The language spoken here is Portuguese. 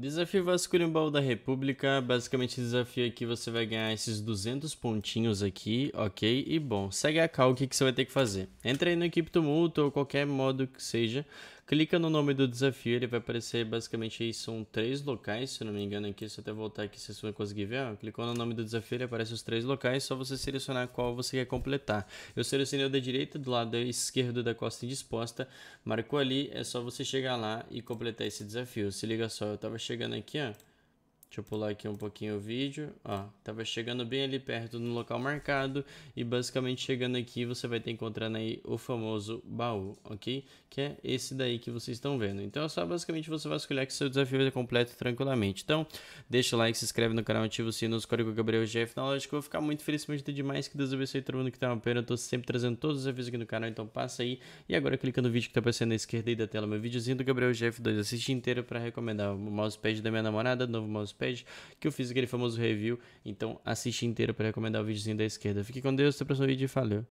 Desafio Baú da República, basicamente desafio aqui é você vai ganhar esses 200 pontinhos aqui, ok? E bom, segue a cal, o que, que você vai ter que fazer? Entra aí no Equipe Tumulto ou qualquer modo que seja, clica no nome do desafio, ele vai aparecer basicamente aí, são três locais, se não me engano aqui, se eu até voltar aqui vocês vão conseguir ver, ó, clicou no nome do desafio, ele aparece os três locais, só você selecionar qual você quer completar. Eu selecionei o da direita, do lado esquerdo da costa indisposta, marcou ali, é só você chegar lá e completar esse desafio. Se liga só, eu tava chegando aqui, ó. Deixa eu pular aqui um pouquinho o vídeo. Ó, tava chegando bem ali perto no local marcado. E basicamente chegando aqui, você vai ter encontrando aí o famoso baú, ok? Que é esse daí que vocês estão vendo. Então é só basicamente você vasculhar que seu desafio é completo tranquilamente. Então, deixa o like, se inscreve no canal, ativa o sino, código Gabriel GF. Na lógica, eu vou ficar muito feliz, muito demais. Que Deus abençoe todo mundo que tá uma pena. Eu tô sempre trazendo todos os avisos aqui no canal, então passa aí. E agora clica no vídeo que tá aparecendo na esquerda aí da tela. Meu videozinho do Gabriel GF2. Assiste inteiro para recomendar o mousepad da minha namorada, novo mousepad que eu fiz aquele famoso review. Então assiste inteiro para recomendar o videozinho da esquerda. Fique com Deus, até o próximo vídeo e valeu!